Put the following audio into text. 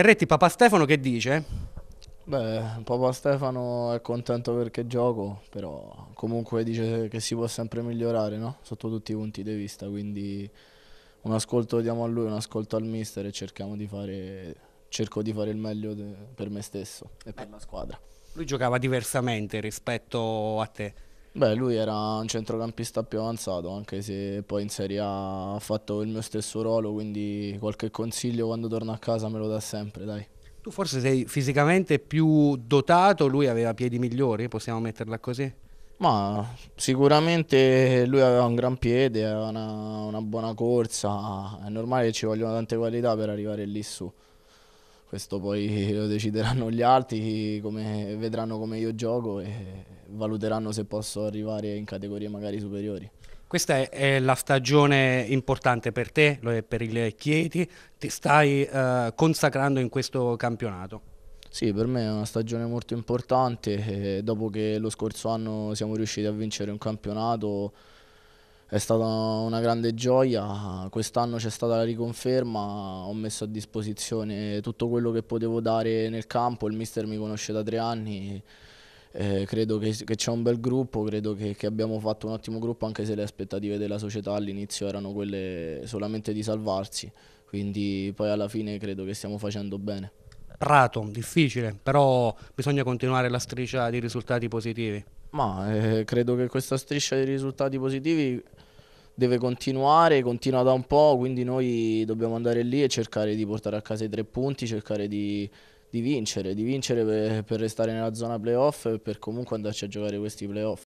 Ferretti Papa Stefano che dice? Beh, Papa Stefano è contento perché gioco, però comunque dice che si può sempre migliorare, no? Sotto tutti i punti di vista, quindi un ascolto diamo a lui, un ascolto al mister e cerchiamo di fare cerco di fare il meglio per me stesso e Beh, per la squadra. Lui giocava diversamente rispetto a te. Beh, lui era un centrocampista più avanzato, anche se poi in Serie A ha fatto il mio stesso ruolo, quindi qualche consiglio quando torno a casa me lo dà sempre, dai. Tu forse sei fisicamente più dotato, lui aveva piedi migliori, possiamo metterla così? Ma sicuramente lui aveva un gran piede, aveva una, una buona corsa, è normale che ci vogliono tante qualità per arrivare lì su questo poi lo decideranno gli altri, come, vedranno come io gioco e valuteranno se posso arrivare in categorie magari superiori. Questa è, la stagione importante per te, lo è per il Chieti, ti stai eh, consacrando in questo campionato. Sì, per me è una stagione molto importante, dopo che lo scorso anno siamo riusciti a vincere un campionato è stata una grande gioia, quest'anno c'è stata la riconferma, ho messo a disposizione tutto quello che potevo dare nel campo, il mister mi conosce da tre anni, eh, credo che, che, c'è un bel gruppo, credo che, che, abbiamo fatto un ottimo gruppo anche se le aspettative della società all'inizio erano quelle solamente di salvarsi, quindi poi alla fine credo che stiamo facendo bene. Prato, difficile, però bisogna continuare la striscia di risultati positivi. Ma eh, credo che questa striscia di risultati positivi deve continuare, continua da un po', quindi noi dobbiamo andare lì e cercare di portare a casa i tre punti, cercare di di vincere, di vincere per, per, restare nella zona playoff e per comunque andarci a giocare questi playoff.